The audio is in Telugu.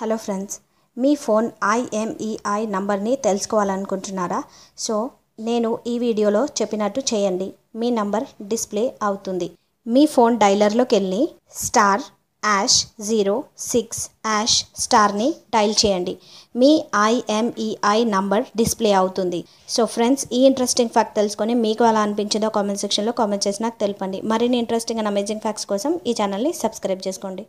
హలో ఫ్రెండ్స్ మీ ఫోన్ ఐఎంఈఐ నంబర్ని తెలుసుకోవాలనుకుంటున్నారా సో నేను ఈ వీడియోలో చెప్పినట్టు చేయండి మీ నంబర్ డిస్ప్లే అవుతుంది మీ ఫోన్ డైలర్లోకి వెళ్ళి star hash zero six hash స్టార్ని డైల్ చేయండి మీ ఐఎంఈఐ నంబర్ డిస్ప్లే అవుతుంది సో ఫ్రెండ్స్ ఈ ఇంట్రెస్టింగ్ ఫ్యాక్ట్ తెలుసుకొని మీకు ఎలా అనిపించిందో కామెంట్ సెక్షన్లో కామెంట్ చేసి నాకు తెలిపండి మరిన్ని ఇంట్రెస్టింగ్ అండ్ అమేజింగ్ ఫ్యాక్ట్స్ కోసం ఈ ఛానల్ని సబ్స్క్రైబ్ చేసుకోండి